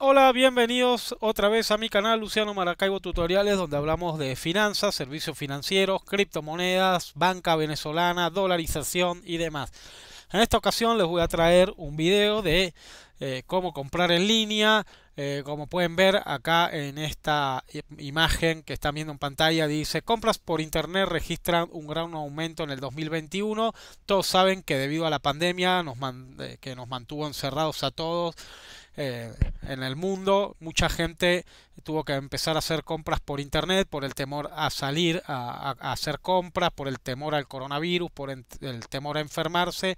Hola, bienvenidos otra vez a mi canal Luciano Maracaibo Tutoriales donde hablamos de finanzas, servicios financieros, criptomonedas, banca venezolana, dolarización y demás. En esta ocasión les voy a traer un video de eh, cómo comprar en línea. Eh, como pueden ver acá en esta imagen que están viendo en pantalla dice compras por internet registran un gran aumento en el 2021. Todos saben que debido a la pandemia nos eh, que nos mantuvo encerrados a todos eh, en el mundo. Mucha gente tuvo que empezar a hacer compras por internet, por el temor a salir a, hacer compras, por el temor al coronavirus, por el, temor a enfermarse.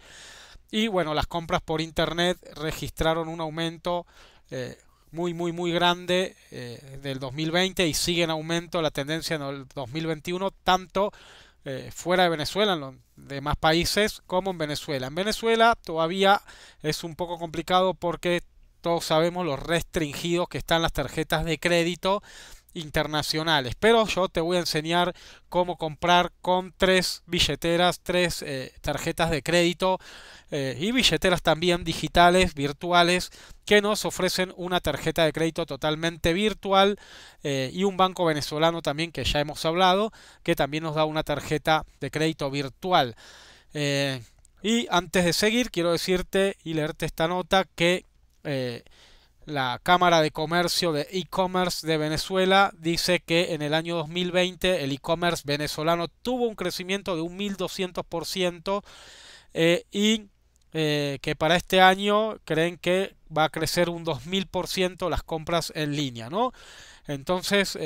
Y bueno, las compras por internet registraron un aumento eh, muy, muy, muy grande eh, del 2020 y sigue en aumento la tendencia en el 2021, tanto fuera de Venezuela, en los demás países, como en Venezuela. En Venezuela todavía es un poco complicado porque todos sabemos lo restringidos que están las tarjetas de crédito internacionales. Pero yo te voy a enseñar cómo comprar con tres billeteras, tres eh, tarjetas de crédito eh, y billeteras también digitales, virtuales, que nos ofrecen una tarjeta de crédito totalmente virtual eh, y un banco venezolano también que ya hemos hablado, que también nos da una tarjeta de crédito virtual. y antes de seguir, quiero decirte y leerte esta nota que eh, la Cámara de Comercio de E-Commerce de Venezuela dice que en el año 2020 el e-commerce venezolano tuvo un crecimiento de un 1200% eh, y eh, que para este año creen que va a crecer un 2000% las compras en línea, ¿no? Entonces,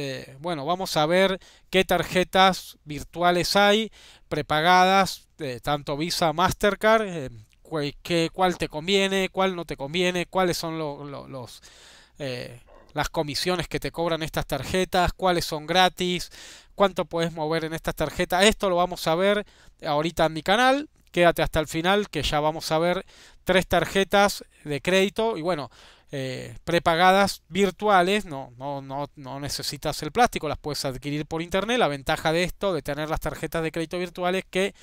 bueno, vamos a ver qué tarjetas virtuales hay, prepagadas, tanto Visa, Mastercard, qué, cuál te conviene, cuál no te conviene, cuáles son los, eh, las comisiones que te cobran estas tarjetas, cuáles son gratis, cuánto puedes mover en estas tarjetas. Esto lo vamos a ver ahorita en mi canal. Quédate hasta el final que ya vamos a ver tres tarjetas de crédito y bueno, eh, prepagadas virtuales, no, no, no, no necesitas el plástico, las puedes adquirir por internet. La ventaja de esto, de tener las tarjetas de crédito virtuales, que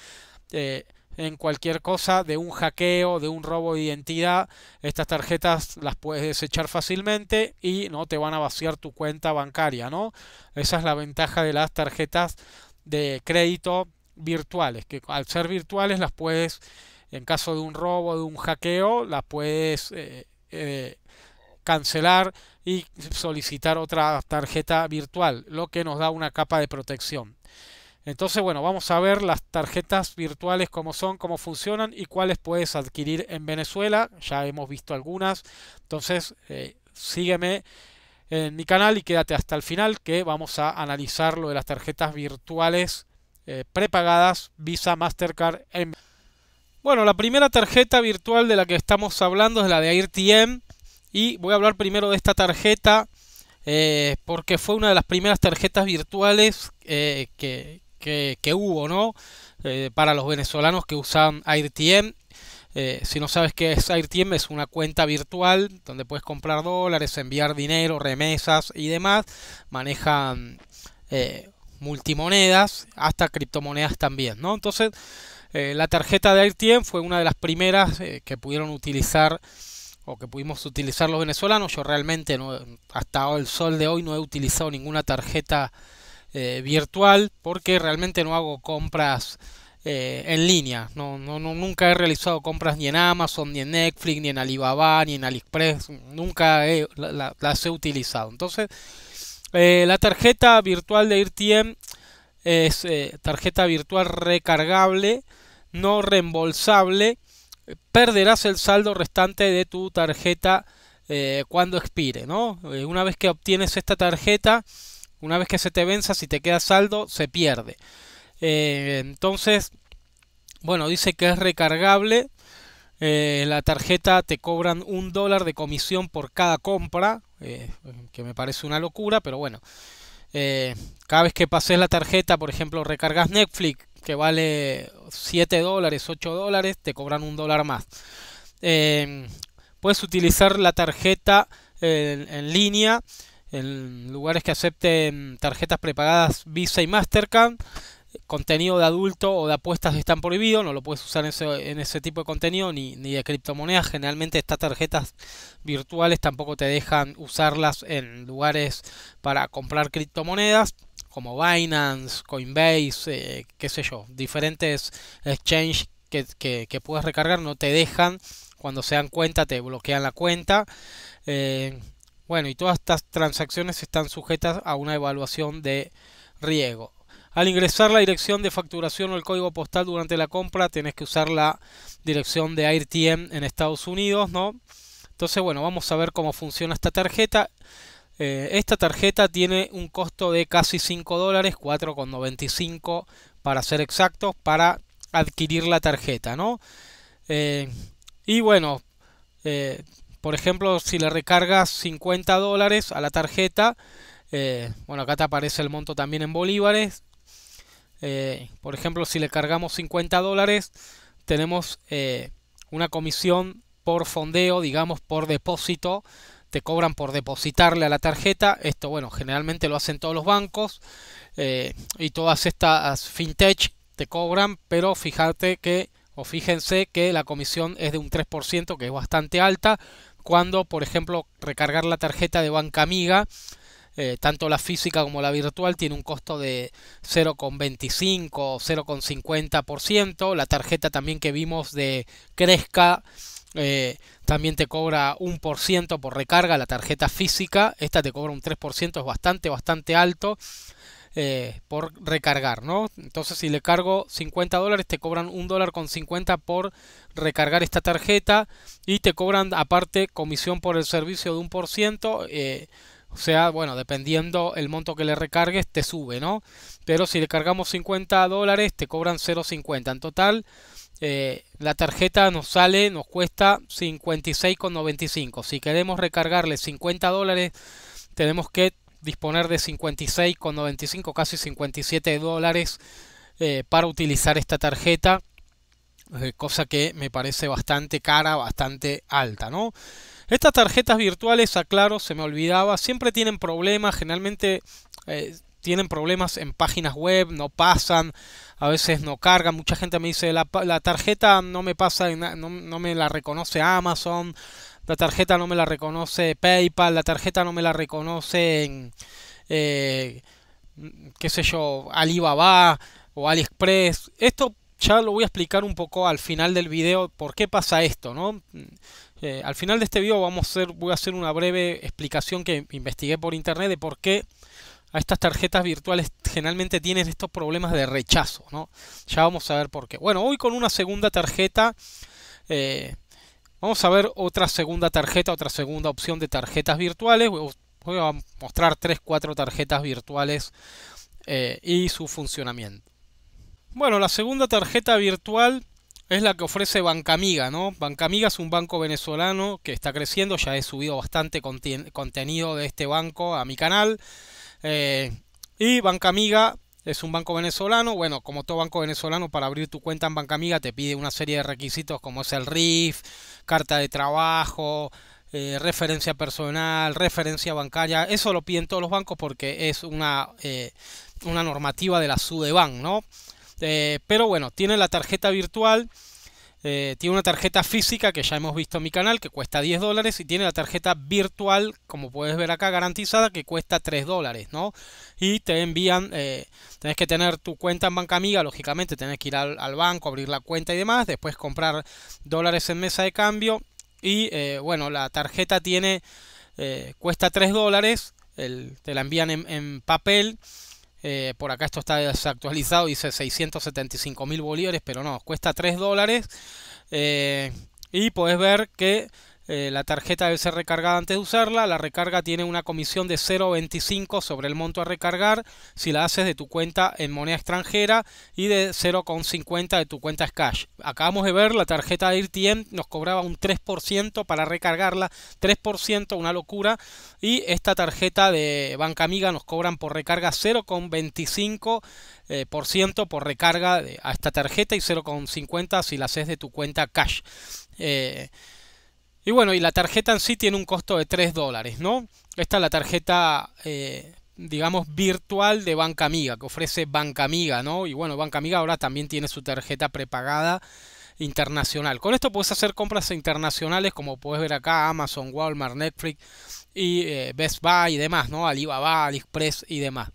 eh, en cualquier cosa, de un hackeo, de un robo de identidad, estas tarjetas las puedes desechar fácilmente y no te van a vaciar tu cuenta bancaria, ¿no? Esa es la ventaja de las tarjetas de crédito virtuales, que al ser virtuales las puedes, en caso de un robo, de un hackeo, las puedes eh, eh, cancelar y solicitar otra tarjeta virtual, lo que nos da una capa de protección. Entonces, bueno, vamos a ver las tarjetas virtuales cómo son, cómo funcionan y cuáles puedes adquirir en Venezuela. Ya hemos visto algunas. Entonces, eh, sígueme en mi canal y quédate hasta el final que vamos a analizar lo de las tarjetas virtuales eh, prepagadas Visa, Mastercard. En... Bueno, la primera tarjeta virtual de la que estamos hablando es la de AirTM y voy a hablar primero de esta tarjeta. Eh, porque fue una de las primeras tarjetas virtuales que, que, hubo, ¿no? Eh, para los venezolanos que usan AirTM. Eh, si no sabes qué es AirTM, es una cuenta virtual donde puedes comprar dólares, enviar dinero, remesas y demás. Manejan eh, multimonedas, hasta criptomonedas también, ¿no? Entonces, la tarjeta de AirTM fue una de las primeras que pudieron utilizar o que pudimos utilizar los venezolanos. Yo realmente hasta el sol de hoy no he utilizado ninguna tarjeta eh, virtual porque realmente no hago compras eh, en línea. No, nunca he realizado compras ni en Amazon, ni en Netflix, ni en Alibaba, ni en AliExpress. Nunca la, las he utilizado. Entonces, eh, la tarjeta virtual de IRTM es tarjeta virtual recargable, no reembolsable. Perderás el saldo restante de tu tarjeta cuando expire. ¿no? una vez que obtienes esta tarjeta, una vez que se te venza, si te queda saldo, se pierde. Eh, entonces, bueno, dice que es recargable. Eh, la tarjeta te cobran un dólar de comisión por cada compra, eh, que me parece una locura, pero bueno. cada vez que pases la tarjeta, por ejemplo, recargas Netflix, que vale 7 dólares, 8 dólares, te cobran un dólar más. puedes utilizar la tarjeta en línea en lugares que acepten tarjetas prepagadas Visa y Mastercard. Contenido de adulto o de apuestas están prohibidos, no lo puedes usar en ese, tipo de contenido ni, de criptomonedas. Generalmente estas tarjetas virtuales tampoco te dejan usarlas en lugares para comprar criptomonedas como Binance, Coinbase, eh, qué sé yo, diferentes exchanges que, que, puedes recargar no te dejan cuando se dan cuenta te bloquean la cuenta. Eh, bueno, y todas estas transacciones están sujetas a una evaluación de riesgo. Al ingresar la dirección de facturación o el código postal durante la compra, tenés que usar la dirección de AirTM en Estados Unidos, ¿no? Entonces, bueno, vamos a ver cómo funciona esta tarjeta. Eh, esta tarjeta tiene un costo de casi 5 dólares, 4,95 para ser exactos, para adquirir la tarjeta, ¿no? Eh, y bueno, eh, por ejemplo, si le recargas 50 dólares a la tarjeta, eh, bueno, acá te aparece el monto también en bolívares. Eh, por ejemplo, si le cargamos 50 dólares, tenemos eh, una comisión por fondeo, digamos, por depósito. Te cobran por depositarle a la tarjeta. Esto, bueno, generalmente lo hacen todos los bancos y todas estas fintech te cobran, pero fíjate que, o fíjense que la comisión es de un 3%, que es bastante alta cuando, por ejemplo, recargar la tarjeta de Banca Amiga, eh, tanto la física como la virtual, tiene un costo de 0,25 o 0,50%. La tarjeta también que vimos de Cresca eh, también te cobra un por ciento por recarga, la tarjeta física, esta te cobra un 3%, es bastante, bastante alto. Eh, por recargar, ¿no? Entonces si le cargo 50 dólares te cobran un dólar con 50 por recargar esta tarjeta y te cobran aparte comisión por el servicio de un por ciento. Eh, o sea, bueno, dependiendo el monto que le recargues, te sube, ¿no? Pero si le cargamos 50 dólares, te cobran 0,50. En total, eh, la tarjeta nos sale, nos cuesta 56,95. Si queremos recargarle 50 dólares, tenemos que disponer de 56,95, casi 57 dólares eh, para utilizar esta tarjeta, eh, cosa que me parece bastante cara, bastante alta, ¿no? Estas tarjetas virtuales, aclaro, se me olvidaba, siempre tienen problemas, generalmente eh, tienen problemas en páginas web, no pasan, a veces no cargan. Mucha gente me dice, la, la tarjeta no me pasa, no, no, me la reconoce Amazon, la tarjeta no me la reconoce PayPal, la tarjeta no me la reconoce eh, qué sé yo, Alibaba o AliExpress. Esto ya lo voy a explicar un poco al final del video por qué pasa esto, ¿no? Eh, al final de este video vamos a hacer, voy a hacer una breve explicación que investigué por internet de por qué a estas tarjetas virtuales generalmente tienen estos problemas de rechazo, ¿no? Ya vamos a ver por qué. Bueno, hoy con una segunda tarjeta eh, Vamos a ver otra segunda tarjeta, otra segunda opción de tarjetas virtuales. Voy a mostrar 3, 4 tarjetas virtuales eh, y su funcionamiento. Bueno, la segunda tarjeta virtual es la que ofrece Banca Amiga. ¿no? Amiga es un banco venezolano que está creciendo, ya he subido bastante contenido de este banco a mi canal. Eh, y y Amiga... Es un banco venezolano. Bueno, como todo banco venezolano, para abrir tu cuenta en Banca Amiga te pide una serie de requisitos como es el RIF, carta de trabajo, eh, referencia personal, referencia bancaria. Eso lo piden todos los bancos porque es una, eh, una normativa de la SUDEBAN, ¿no? Eh, pero bueno, tiene la tarjeta virtual eh, tiene una tarjeta física que ya hemos visto en mi canal que cuesta 10 dólares y tiene la tarjeta virtual, como puedes ver acá, garantizada que cuesta 3 dólares, ¿no? Y te envían, eh, tenés que tener tu cuenta en Banca Amiga, lógicamente tenés que ir al, banco, abrir la cuenta y demás, después comprar dólares en mesa de cambio y eh, bueno, la tarjeta tiene, eh, cuesta 3 dólares, te la envían en papel eh, por acá esto está desactualizado, dice 675 mil bolívares, pero no, cuesta 3 dólares. Eh, y puedes ver que eh, la tarjeta debe ser recargada antes de usarla. La recarga tiene una comisión de 0.25 sobre el monto a recargar si la haces de tu cuenta en moneda extranjera y de 0.50 de tu cuenta cash. Acabamos de ver la tarjeta de AirTM nos cobraba un 3% para recargarla. 3%, una locura. Y esta tarjeta de Banca Amiga nos cobran por recarga 0.25% eh, por, por recarga a esta tarjeta y 0.50 si la haces de tu cuenta cash. Eh, y bueno, y la tarjeta en sí tiene un costo de 3 dólares, ¿no? Esta es la tarjeta, eh, digamos, virtual de Banca Amiga, que ofrece Banca Amiga, ¿no? Y bueno, Banca Amiga ahora también tiene su tarjeta prepagada internacional. Con esto puedes hacer compras internacionales, como puedes ver acá, Amazon, Walmart, Netflix y eh, Best Buy y demás, ¿no? Alibaba, AliExpress y demás.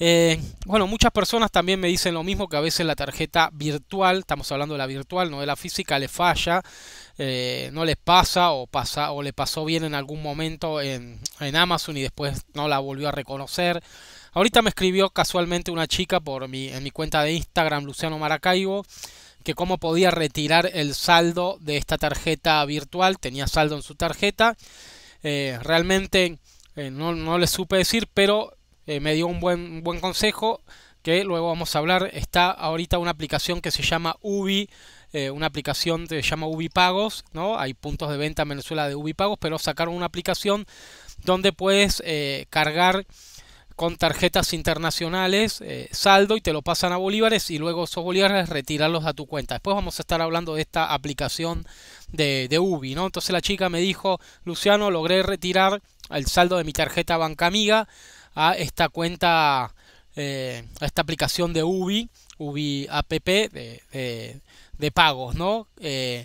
Eh, bueno, muchas personas también me dicen lo mismo que a veces la tarjeta virtual, estamos hablando de la virtual, no de la física, le falla eh, no les pasa o, pasa o le pasó bien en algún momento en, en Amazon y después no la volvió a reconocer. Ahorita me escribió casualmente una chica por mi, en mi cuenta de Instagram, Luciano Maracaibo, que cómo podía retirar el saldo de esta tarjeta virtual. Tenía saldo en su tarjeta. Eh, realmente eh, no, no, le supe decir, pero me dio un buen, un buen consejo que luego vamos a hablar. Está ahorita una aplicación que se llama Ubi eh, una aplicación que se llama Ubipagos, ¿no? Hay puntos de venta en Venezuela de Ubipagos, pero sacaron una aplicación donde puedes eh, cargar con tarjetas internacionales eh, saldo y te lo pasan a bolívares y luego esos bolívares retirarlos a tu cuenta. Después vamos a estar hablando de esta aplicación de, de Ubi, ¿no? Entonces la chica me dijo, Luciano, logré retirar el saldo de mi tarjeta Banca Amiga a esta cuenta, a esta aplicación de Ubi, Ubi App de, de pagos, ¿no? Eh,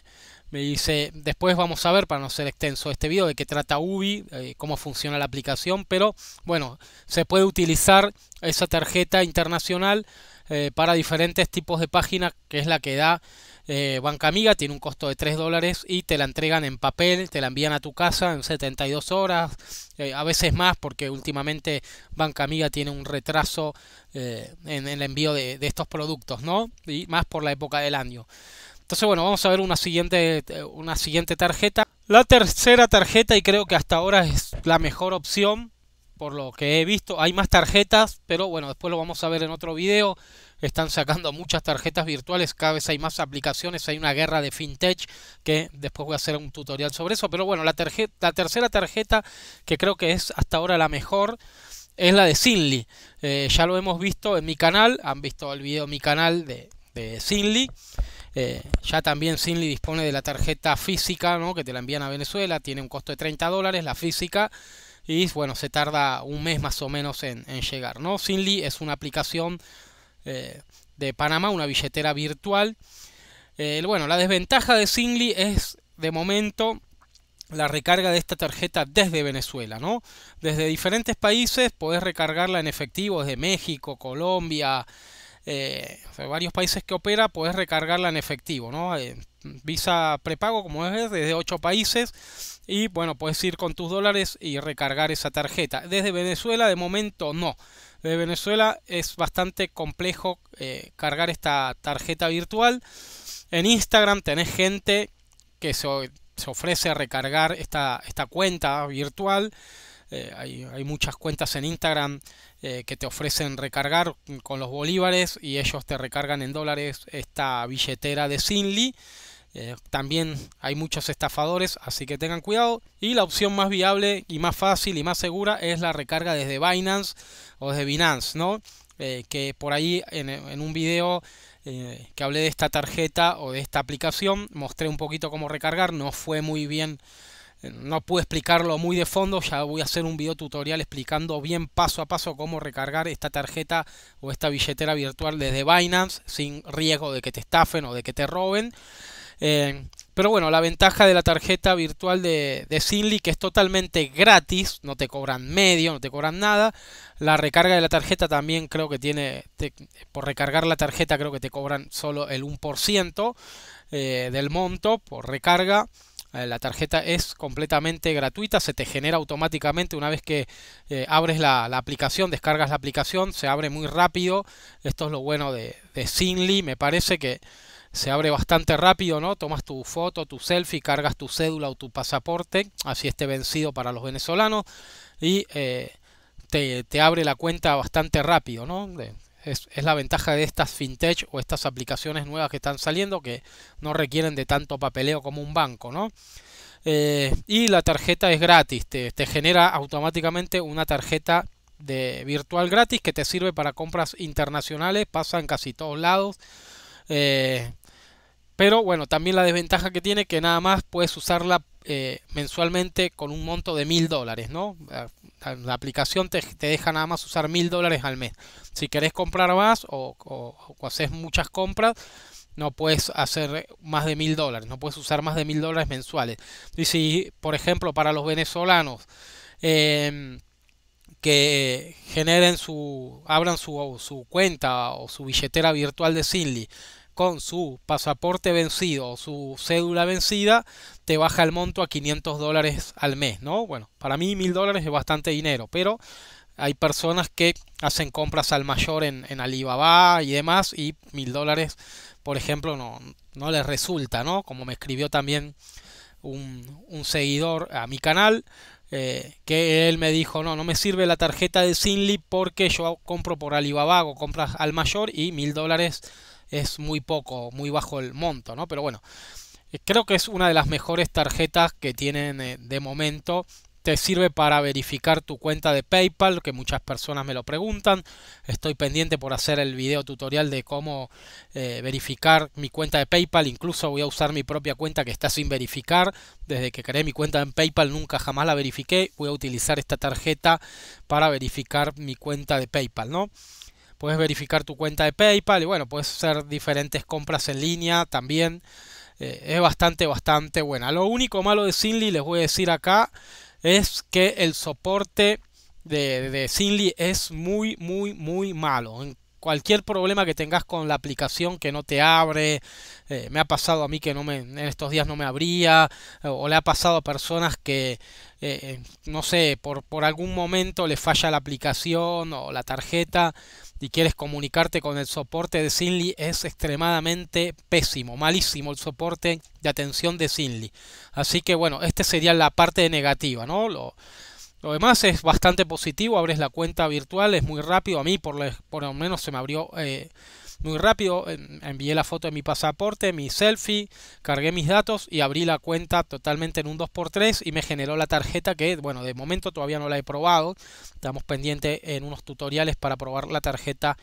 me dice, después vamos a ver, para no ser extenso este video, de qué trata Ubi, eh, cómo funciona la aplicación, pero bueno, se puede utilizar esa tarjeta internacional eh, para diferentes tipos de páginas, que es la que da eh, Banca Amiga, tiene un costo de 3 dólares y te la entregan en papel, te la envían a tu casa en 72 horas, eh, a veces más porque últimamente Banca Amiga tiene un retraso eh, en, el envío de, estos productos, ¿no? Y más por la época del año. Entonces, bueno, vamos a ver una siguiente, una siguiente tarjeta. La tercera tarjeta, y creo que hasta ahora es la mejor opción, por lo que he visto. Hay más tarjetas, pero bueno, después lo vamos a ver en otro video están sacando muchas tarjetas virtuales, cada vez hay más aplicaciones, hay una guerra de fintech que después voy a hacer un tutorial sobre eso, pero bueno, la, tercera tarjeta que creo que es hasta ahora la mejor es la de Sinly. Eh, ya lo hemos visto en mi canal, han visto el video en mi canal de, de Sinly. Eh, ya también Sinly dispone de la tarjeta física, ¿no? que te la envían a Venezuela, tiene un costo de 30 dólares la física y bueno, se tarda un mes más o menos en, llegar. ¿no? Sinly es una aplicación eh, de Panamá, una billetera virtual. Eh, bueno, la desventaja de Singly es de momento la recarga de esta tarjeta desde Venezuela, ¿no? Desde diferentes países podés recargarla en efectivo, desde México, Colombia, eh, varios países que opera, Puedes recargarla en efectivo, ¿no? visa prepago, como es, desde 8 países y bueno, puedes ir con tus dólares y recargar esa tarjeta. Desde Venezuela de momento no de Venezuela es bastante complejo eh, cargar esta tarjeta virtual. En Instagram tenés gente que se, ofrece a recargar esta, esta cuenta virtual. Eh, hay, muchas cuentas en Instagram eh, que te ofrecen recargar con los bolívares y ellos te recargan en dólares esta billetera de Sinly. Eh, también hay muchos estafadores, así que tengan cuidado. Y la opción más viable y más fácil y más segura es la recarga desde Binance o de Binance, ¿no? Eh, que por ahí en, un video eh, que hablé de esta tarjeta o de esta aplicación mostré un poquito cómo recargar, no fue muy bien no pude explicarlo muy de fondo, ya voy a hacer un video tutorial explicando bien paso a paso cómo recargar esta tarjeta o esta billetera virtual desde Binance sin riesgo de que te estafen o de que te roben. Eh, pero bueno, la ventaja de la tarjeta virtual de, de que es totalmente gratis, no te cobran medio, no te cobran nada. La recarga de la tarjeta también creo que tiene, por recargar la tarjeta creo que te cobran solo el 1% eh, del monto por recarga. Eh, la tarjeta es completamente gratuita, se te genera automáticamente una vez que abres la, aplicación, descargas la aplicación, se abre muy rápido. Esto es lo bueno de, de me parece que se abre bastante rápido, ¿no? Tomas tu foto, tu selfie, cargas tu cédula o tu pasaporte, así esté vencido para los venezolanos, y eh, te, abre la cuenta bastante rápido, ¿no? es, la ventaja de estas fintech o estas aplicaciones nuevas que están saliendo que no requieren de tanto papeleo como un banco, ¿no? Eh, y la tarjeta es gratis, te, genera automáticamente una tarjeta de virtual gratis que te sirve para compras internacionales, pasa en casi todos lados. Eh, pero bueno, también la desventaja que tiene que nada más puedes usarla eh, mensualmente con un monto de mil dólares, ¿no? La, aplicación te, deja nada más usar mil dólares al mes. Si querés comprar más o, haces muchas compras, no puedes hacer más de mil dólares, no puedes usar más de mil dólares mensuales. Y si, por ejemplo, para los venezolanos em, que generen su, abran su, cuenta o su billetera virtual de Sinly, con su pasaporte vencido o su cédula vencida, te baja el monto a 500 dólares al mes, ¿no? Bueno, para mí 1000 dólares es bastante dinero, pero hay personas que hacen compras al mayor en, Alibaba y demás y 1000 dólares, por ejemplo, no, no les resulta, ¿no? Como me escribió también un, seguidor a mi canal, eh, que él me dijo, no, no me sirve la tarjeta de Sinli porque yo compro por Alibaba, o compras al mayor y mil dólares es muy poco, muy bajo el monto, ¿no? Pero bueno, eh, creo que es una de las mejores tarjetas que tienen eh, de momento. Te sirve para verificar tu cuenta de PayPal, que muchas personas me lo preguntan. Estoy pendiente por hacer el video tutorial de cómo eh, verificar mi cuenta de PayPal. Incluso voy a usar mi propia cuenta que está sin verificar. Desde que creé mi cuenta en PayPal nunca jamás la verifiqué. Voy a utilizar esta tarjeta para verificar mi cuenta de PayPal, ¿no? puedes verificar tu cuenta de PayPal y bueno, puedes hacer diferentes compras en línea también. Eh, es bastante, bastante buena. Lo único malo de Sinly, les voy a decir acá, es que el soporte de, de Sinly es muy, muy, muy malo. cualquier problema que tengas con la aplicación que no te abre, eh, me ha pasado a mí que no me, en estos días no me abría, eh, o le ha pasado a personas que, no sé, por, por algún momento le falla la aplicación o la tarjeta y quieres comunicarte con el soporte de Sinly, es extremadamente pésimo, malísimo el soporte de atención de Sinly. Así que bueno, esta sería la parte negativa, ¿no? Lo, lo demás es bastante positivo, abres la cuenta virtual, es muy rápido. A mí por, por lo menos se me abrió eh, muy rápido. Envié la foto de mi pasaporte, mi selfie, cargué mis datos y abrí la cuenta totalmente en un 2x3 y me generó la tarjeta que, bueno, de momento todavía no la he probado. Estamos pendientes en unos tutoriales para probar la tarjeta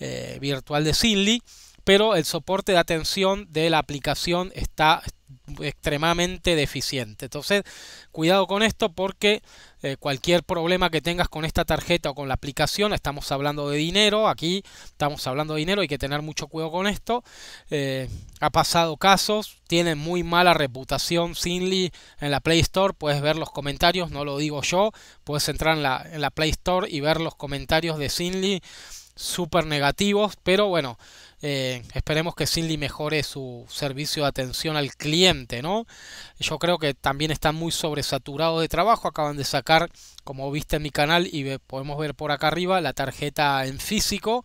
eh, virtual de Sinly pero el soporte de atención de la aplicación está extremadamente deficiente. Entonces, cuidado con esto porque eh, cualquier problema que tengas con esta tarjeta o con la aplicación, estamos hablando de dinero, aquí estamos hablando de dinero, hay que tener mucho cuidado con esto. Eh, ha pasado casos, tiene muy mala reputación Sinly en la Play Store, puedes ver los comentarios, no lo digo yo, puedes entrar en la, en la Play Store y ver los comentarios de Sinly súper negativos, pero bueno, eh, esperemos que Sinly mejore su servicio de atención al cliente, ¿no? Yo creo que también están muy sobresaturados de trabajo. Acaban de sacar, como viste en mi canal y podemos ver por acá arriba, la tarjeta en físico,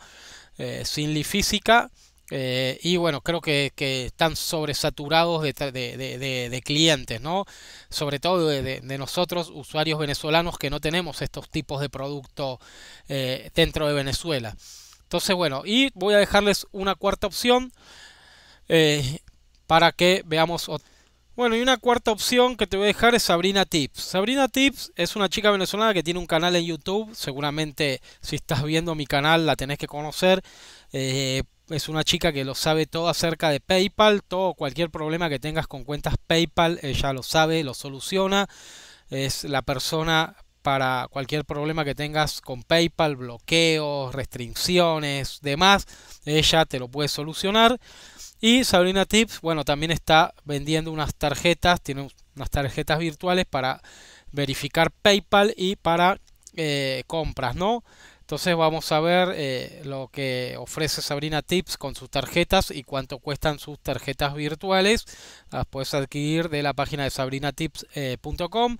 eh, Sinly física. Eh, y bueno, creo que, están sobresaturados de, clientes, ¿no? Sobre todo de, nosotros, usuarios venezolanos, que no tenemos estos tipos de productos eh, dentro de Venezuela. Entonces, bueno, y voy a dejarles una cuarta opción eh, para que veamos. Bueno, y una cuarta opción que te voy a dejar es Sabrina Tips. Sabrina Tips es una chica venezolana que tiene un canal en YouTube. Seguramente si estás viendo mi canal la tenés que conocer. Eh, es una chica que lo sabe todo acerca de PayPal. Todo, cualquier problema que tengas con cuentas PayPal, ella lo sabe, lo soluciona. Es la persona para cualquier problema que tengas con PayPal, bloqueos, restricciones, demás, ella te lo puede solucionar. Y Sabrina Tips, bueno, también está vendiendo unas tarjetas, tiene unas tarjetas virtuales para verificar PayPal y para eh, compras, ¿no? Entonces vamos a ver eh, lo que ofrece Sabrina Tips con sus tarjetas y cuánto cuestan sus tarjetas virtuales. Las puedes adquirir de la página de sabrinatips.com. Eh,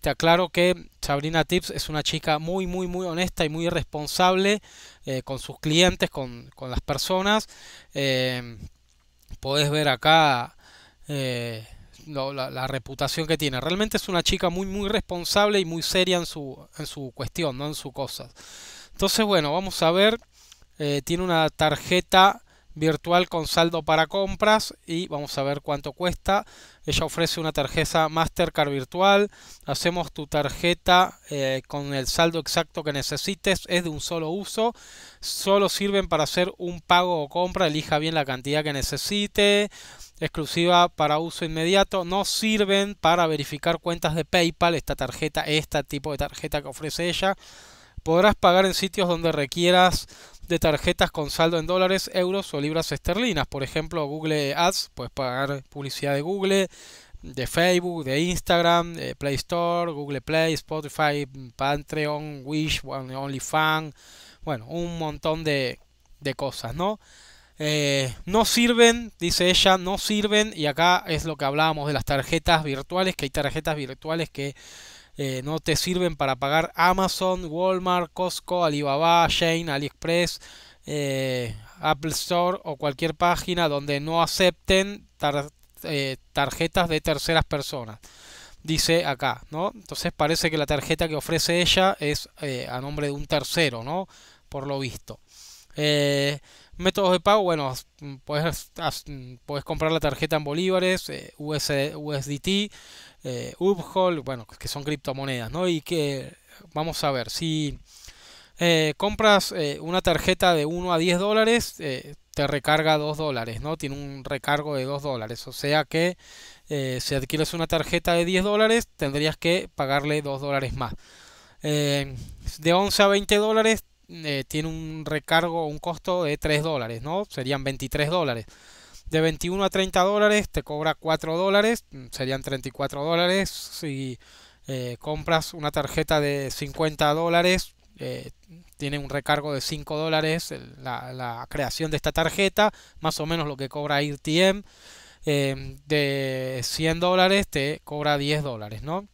te aclaro que Sabrina Tips es una chica muy, muy, muy honesta y muy responsable eh, con sus clientes, con, las personas. Eh, podés ver acá eh, la, reputación que tiene. Realmente es una chica muy, muy responsable y muy seria en su, en su cuestión, no en su cosa. Entonces, bueno, vamos a ver. tiene una tarjeta virtual con saldo para compras y vamos a ver cuánto cuesta. Ella ofrece una tarjeta Mastercard virtual. Hacemos tu tarjeta eh, con el saldo exacto que necesites. Es de un solo uso. Solo sirven para hacer un pago o compra. Elija bien la cantidad que necesite. Exclusiva para uso inmediato. No sirven para verificar cuentas de PayPal. Esta tarjeta, este tipo de tarjeta que ofrece ella. Podrás pagar en sitios donde requieras de tarjetas con saldo en dólares, euros o libras esterlinas. Por ejemplo, Google Ads, puedes pagar publicidad de Google, de Facebook, de Instagram, Play Store, Google Play, Spotify, Patreon, Wish, OnlyFans, bueno, un montón de, cosas, ¿no? Eh, no sirven, dice ella, no sirven, y acá es lo que hablábamos de las tarjetas virtuales, que hay tarjetas virtuales que eh, no te sirven para pagar Amazon, Walmart, Costco, Alibaba, Shane, AliExpress, eh, Apple Store o cualquier página donde no acepten eh, tarjetas de terceras personas. Dice acá, ¿no? Entonces parece que la tarjeta que ofrece ella es a nombre de un tercero, ¿no? Por lo visto. métodos de pago, bueno, mm, puedes, mm, puedes comprar la tarjeta en bolívares, USDT, eh, bueno, que son criptomonedas, ¿no? Y que vamos a ver, si eh, compras eh, una tarjeta de 1 a 10 dólares, eh, te recarga 2 dólares, ¿no? Tiene un recargo de 2 dólares, o sea que si adquieres una tarjeta de 10 dólares, tendrías que pagarle 2 dólares más. de 11 a 20 dólares, tiene un recargo, un costo de 3 dólares, ¿no? Serían 23 dólares de 21 a 30 dólares, te cobra 4 dólares, mm, serían 34 dólares. Si eh, compras una tarjeta de 50 dólares, eh, tiene un recargo de 5 dólares la, creación de esta tarjeta, más o menos lo que cobra IRTM. Eh, de 100 dólares te cobra 10 dólares, ¿no?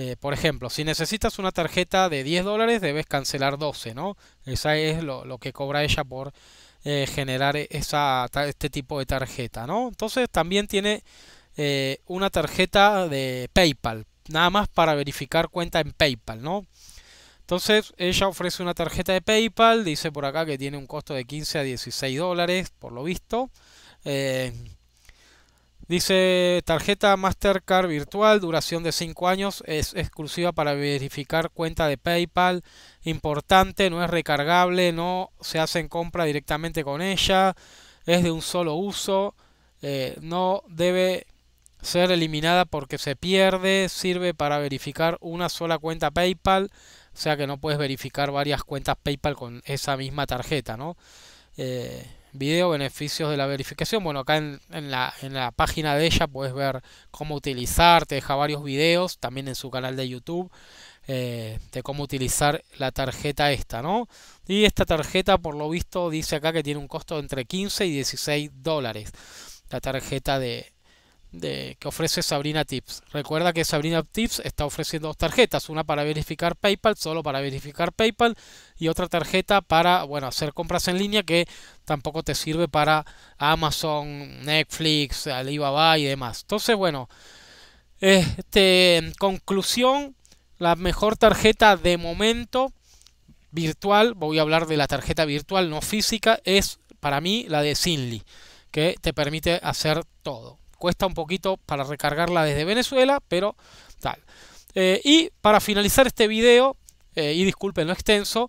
Eh, por ejemplo, si necesitas una tarjeta de 10 dólares, debes cancelar 12, ¿no? Esa es lo, que cobra ella por eh, generar e, este tipo de tarjeta, ¿no? Entonces también tiene eh, una tarjeta de PayPal, nada más para verificar cuenta en PayPal, ¿no? Entonces ella ofrece una tarjeta de PayPal, dice por acá que tiene un costo de 15 a 16 dólares, por lo visto. Dice tarjeta Mastercard virtual, duración de 5 años, es exclusiva para verificar cuenta de PayPal. Importante, no es recargable, no se en compra directamente con ella, es de un solo uso, eh, no debe ser eliminada porque se pierde, sirve para verificar una sola cuenta PayPal, o sea que no puedes verificar varias cuentas PayPal con esa misma tarjeta, ¿no? Eh, Video beneficios de la verificación. Bueno, acá en, la, página de ella puedes ver cómo utilizar, te deja varios videos, también en su canal de YouTube, eh, de cómo utilizar la tarjeta esta, ¿no? Y esta tarjeta, por lo visto, dice acá que tiene un costo entre 15 y 16 dólares. La tarjeta de, que ofrece Sabrina Tips. Recuerda que Sabrina Tips está ofreciendo dos tarjetas, una para verificar PayPal, solo para verificar PayPal, y otra tarjeta para bueno, hacer compras en línea que tampoco te sirve para Amazon, Netflix, Alibaba y demás. Entonces, bueno, este, en conclusión, la mejor tarjeta de momento virtual, voy a hablar de la tarjeta virtual no física, es para mí la de Sinly, que te permite hacer todo cuesta un poquito para recargarla desde Venezuela, pero tal. Eh, y para finalizar este video, eh, y disculpen lo extenso,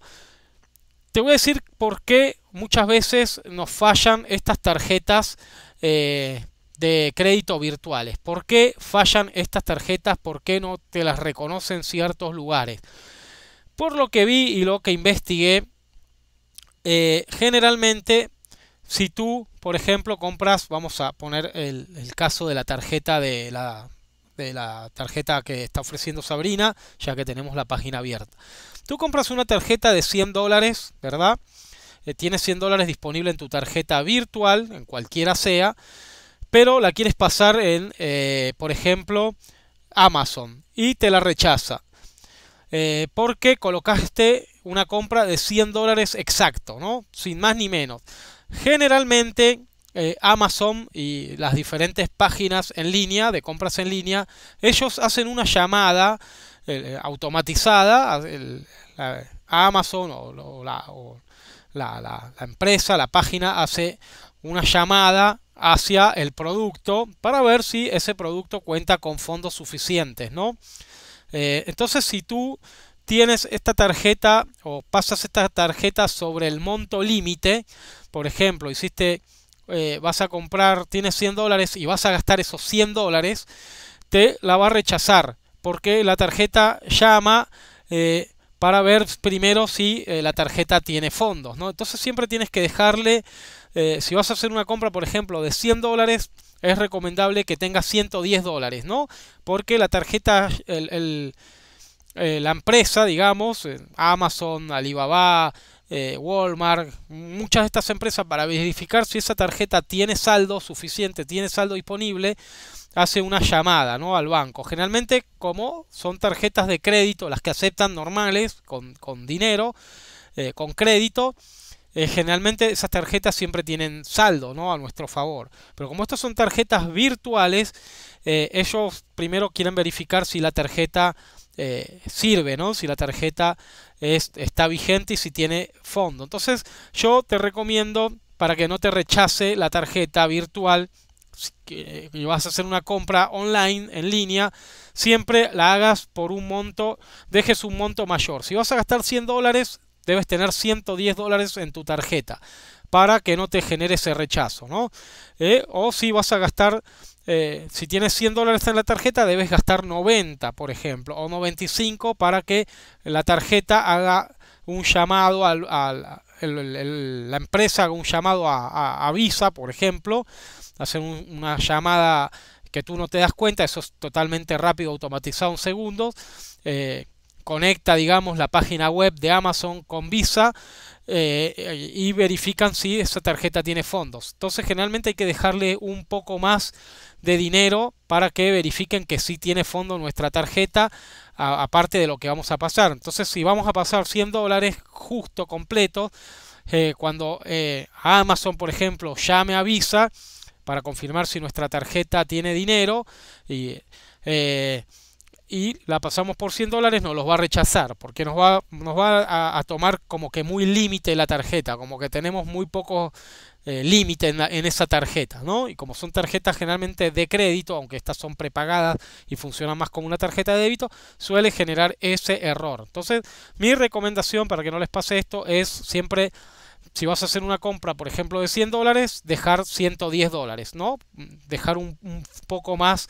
te voy a decir por qué muchas veces nos fallan estas tarjetas eh, de crédito virtuales. ¿Por qué fallan estas tarjetas? ¿Por qué no te las reconocen ciertos lugares? Por lo que vi y lo que investigué, generalmente si tú, por ejemplo, compras, vamos a poner el, caso de la tarjeta de la, tarjeta que está ofreciendo Sabrina, ya que tenemos la página abierta. Tú compras una tarjeta de 100 dólares, ¿verdad? Eh, tienes 100 dólares disponible en tu tarjeta virtual, en cualquiera sea, pero la quieres pasar en, eh, por ejemplo, Amazon y te la rechaza. Eh, porque colocaste una compra de 100 dólares exacto, ¿no? Sin más ni menos. Generalmente eh, Amazon y las diferentes páginas en línea, de compras en línea, ellos hacen una llamada eh, eh, automatizada Amazon o, la, empresa, la página hace una llamada hacia el producto para ver si ese producto cuenta con fondos suficientes, ¿no? entonces, si tú tienes esta tarjeta o pasas esta tarjeta sobre el monto límite, por ejemplo, hiciste, eh, vas a comprar, tienes 100 dólares y vas a gastar esos 100 dólares, te la va a rechazar porque la tarjeta llama eh, para ver primero si eh, la tarjeta tiene fondos, ¿no? Entonces siempre tienes que dejarle, si vas a hacer una compra, por ejemplo, de 100 dólares, es recomendable que tengas 110 dólares, ¿no? Porque la tarjeta, el eh, la empresa, digamos, eh, Amazon, Alibaba, eh, Walmart, muchas de estas empresas para verificar si esa tarjeta tiene saldo suficiente, tiene saldo disponible, hace una llamada ¿no? al banco. Generalmente como son tarjetas de crédito, las que aceptan normales, con, con dinero, con crédito, generalmente esas tarjetas siempre tienen saldo ¿no? a nuestro favor. Pero como estas son tarjetas virtuales, ellos primero quieren verificar si la tarjeta eh, sirve, ¿no? Si la tarjeta está vigente y si tiene fondo. Entonces yo te recomiendo para que no te rechace la tarjeta virtual que eh, vas a hacer una compra online, en línea, siempre la hagas por un monto, dejes un monto mayor. Si vas a gastar 100 dólares, debes tener 110 dólares en tu tarjeta para que no te genere ese rechazo, ¿no? Eh, o si vas a gastar eh, si tienes 100 dólares en la tarjeta, debes gastar 90, por ejemplo, o 95 para que la tarjeta haga un llamado al, la empresa haga un llamado a, Visa, por ejemplo, hacer una llamada que tú no te das cuenta, eso es totalmente rápido, automatizado en segundos, eh, conecta, digamos, la página web de Amazon con Visa eh, y verifican si esa tarjeta tiene fondos. Entonces, generalmente hay que dejarle un poco más de dinero para que verifiquen que sí tiene fondo nuestra tarjeta, aparte de lo que vamos a pasar. Entonces, si vamos a pasar 100 dólares justo, completo, eh, cuando eh, Amazon, por ejemplo, llame a Visa para confirmar si nuestra tarjeta tiene dinero y y la pasamos por 100 dólares, nos los va a rechazar, porque nos va, nos va a, tomar como que muy límite la tarjeta, como que tenemos muy poco eh, límite en, esa tarjeta, Y como son tarjetas generalmente de crédito, aunque estas son prepagadas y funcionan más como una tarjeta de débito, suele generar ese error. Entonces, mi recomendación para que no les pase esto es siempre si vas a hacer una compra, por ejemplo, de 100 dólares, dejar 110 dólares, ¿no? Dejar un, poco más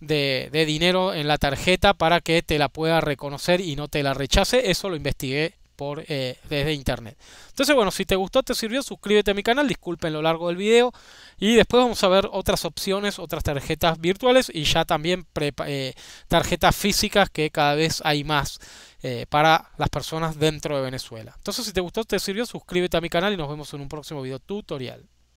de, dinero en la tarjeta para que te la pueda reconocer y no te la rechace. Eso lo investigué por, eh, desde internet. Entonces, bueno, si te gustó, te sirvió, suscríbete a mi canal, disculpen lo largo del video. Y después vamos a ver otras opciones, otras tarjetas virtuales y ya también eh, tarjetas físicas que cada vez hay más. Eh, para las personas dentro de Venezuela. Entonces, si te gustó, te sirvió, suscríbete a mi canal y nos vemos en un próximo video tutorial.